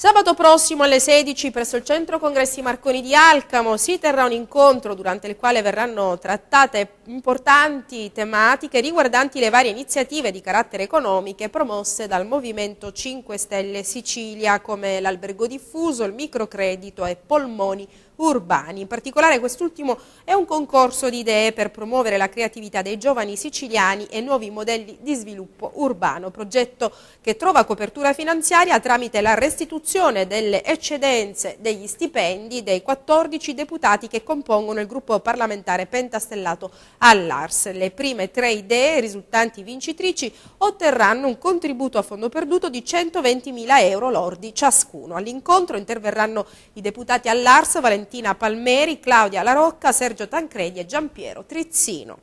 Sabato prossimo alle 16 presso il Centro Congressi Marconi di Alcamo si terrà un incontro durante il quale verranno trattate importanti tematiche riguardanti le varie iniziative di carattere economiche promosse dal Movimento 5 Stelle Sicilia come l'albergo diffuso, il microcredito e polmoni urbani. In particolare quest'ultimo è un concorso di idee per promuovere la creatività dei giovani siciliani e nuovi modelli di sviluppo urbano, progetto che trova copertura finanziaria tramite la restituzione delle eccedenze degli stipendi dei 14 deputati che compongono il gruppo parlamentare pentastellato all'Ars. Le prime tre idee risultanti vincitrici otterranno un contributo a fondo perduto di 120.000 euro lordi ciascuno. All'incontro interverranno i deputati all'Ars Valentino Valentina Palmeri, Claudia Larocca, Sergio Tancredi e Giampiero Trizzino.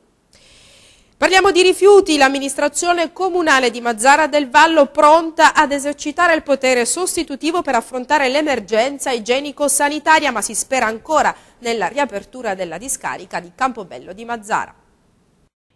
Parliamo di rifiuti, l'amministrazione comunale di Mazzara del Vallo pronta ad esercitare il potere sostitutivo per affrontare l'emergenza igienico-sanitaria, ma si spera ancora nella riapertura della discarica di Campobello di Mazzara.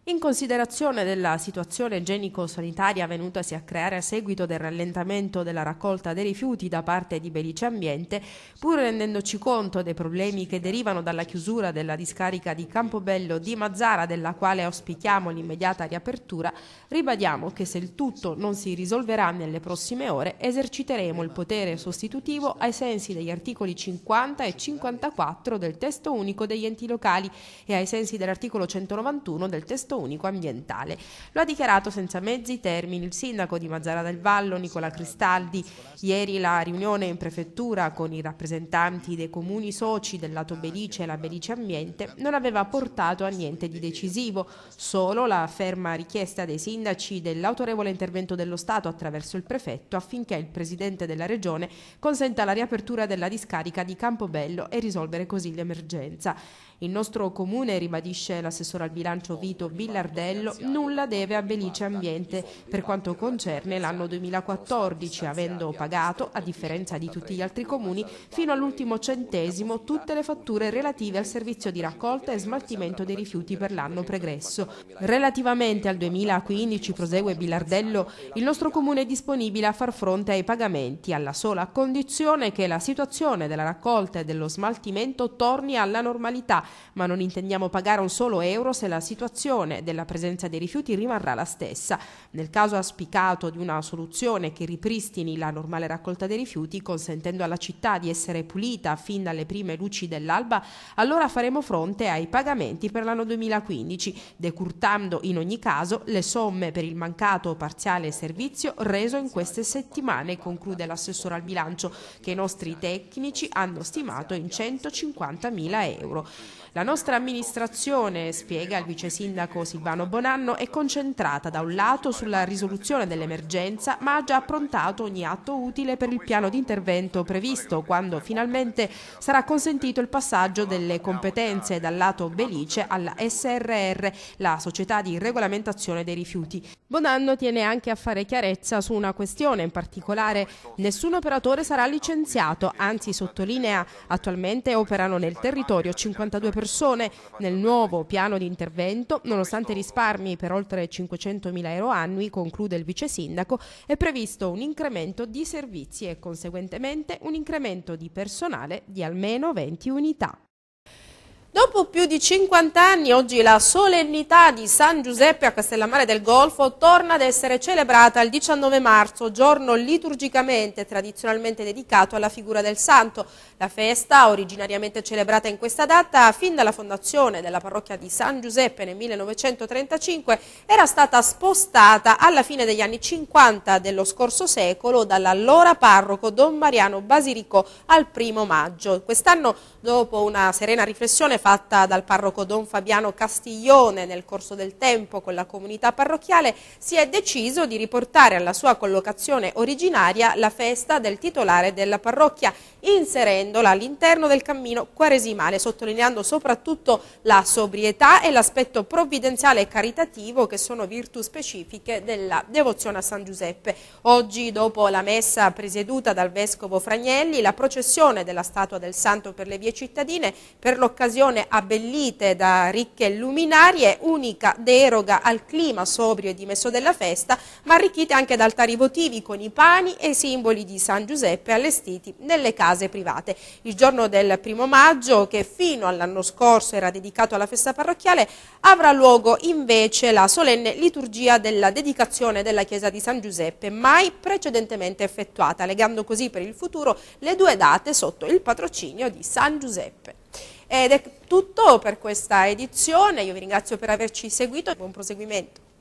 In considerazione della situazione igienico-sanitaria venutasi a creare a seguito del rallentamento della raccolta dei rifiuti da parte di Belice Ambiente, pur rendendoci conto dei problemi che derivano dalla chiusura della discarica di Campobello di Mazzara, della quale auspichiamo l'immediata riapertura, ribadiamo che se il tutto non si risolverà nelle prossime ore, eserciteremo il potere sostitutivo ai sensi degli articoli 50 e 54 del testo unico degli enti locali e ai sensi dell'articolo 191 del testo testo unico ambientale. Lo ha dichiarato senza mezzi termini il sindaco di Mazzara del Vallo, Nicola Cristaldi. Ieri la riunione in prefettura con i rappresentanti dei comuni soci del lato Belice e la Belice Ambiente non aveva portato a niente di decisivo, solo la ferma richiesta dei sindaci dell'autorevole intervento dello Stato attraverso il prefetto affinché il presidente della regione consenta la riapertura della discarica di Campobello e risolvere così l'emergenza. Il nostro comune, ribadisce l'assessore al bilancio Vito B, Villardello nulla deve a Belice Ambiente per quanto concerne l'anno 2014, avendo pagato, a differenza di tutti gli altri comuni, fino all'ultimo centesimo tutte le fatture relative al servizio di raccolta e smaltimento dei rifiuti per l'anno pregresso. Relativamente al 2015, prosegue Bilardello, il nostro comune è disponibile a far fronte ai pagamenti alla sola condizione che la situazione della raccolta e dello smaltimento torni alla normalità, ma non intendiamo pagare un solo euro se la situazione questione della presenza dei rifiuti rimarrà la stessa. Nel caso aspicato di una soluzione che ripristini la normale raccolta dei rifiuti, consentendo alla città di essere pulita fin dalle prime luci dell'alba, allora faremo fronte ai pagamenti per l'anno 2015, decurtando in ogni caso le somme per il mancato o parziale servizio reso in queste settimane, conclude l'assessore al bilancio, che i nostri tecnici hanno stimato in 150.000 euro. La nostra amministrazione, spiega il vice sindaco Silvano Bonanno è concentrata da un lato sulla risoluzione dell'emergenza ma ha già approntato ogni atto utile per il piano di intervento previsto quando finalmente sarà consentito il passaggio delle competenze dal lato Belice alla SRR, la società di regolamentazione dei rifiuti. Bonanno tiene anche a fare chiarezza su una questione in particolare, nessun operatore sarà licenziato, anzi sottolinea attualmente operano nel territorio 52 persone, nel nuovo piano di intervento nonostante nonostante risparmi per oltre 500.000 euro annui, conclude il vice sindaco, è previsto un incremento di servizi e conseguentemente un incremento di personale di almeno 20 unità. Dopo più di 50 anni, oggi la solennità di San Giuseppe a Castellammare del Golfo torna ad essere celebrata il 19 marzo, giorno liturgicamente tradizionalmente dedicato alla figura del santo. La festa, originariamente celebrata in questa data, fin dalla fondazione della parrocchia di San Giuseppe nel 1935, era stata spostata alla fine degli anni 50 dello scorso secolo dall'allora parroco Don Mariano Basilico al primo maggio. Quest'anno, dopo una serena riflessione, fatta dal parroco Don Fabiano Castiglione nel corso del tempo con la comunità parrocchiale, si è deciso di riportare alla sua collocazione originaria la festa del titolare della parrocchia, inserendola all'interno del cammino quaresimale, sottolineando soprattutto la sobrietà e l'aspetto provvidenziale e caritativo che sono virtù specifiche della devozione a San Giuseppe. Oggi, dopo la messa presieduta dal vescovo Fragnelli, la processione della statua del santo per le vie cittadine, per l'occasione stazione abbellite da ricche luminarie, unica deroga al clima sobrio e dimesso della festa, ma arricchite anche da altari votivi con i pani e i simboli di San Giuseppe allestiti nelle case private. Il giorno del primo maggio, che fino all'anno scorso era dedicato alla festa parrocchiale, avrà luogo invece la solenne liturgia della dedicazione della chiesa di San Giuseppe, mai precedentemente effettuata, legando così per il futuro le due date sotto il patrocinio di San Giuseppe. Ed è tutto per questa edizione, io vi ringrazio per averci seguito e buon proseguimento.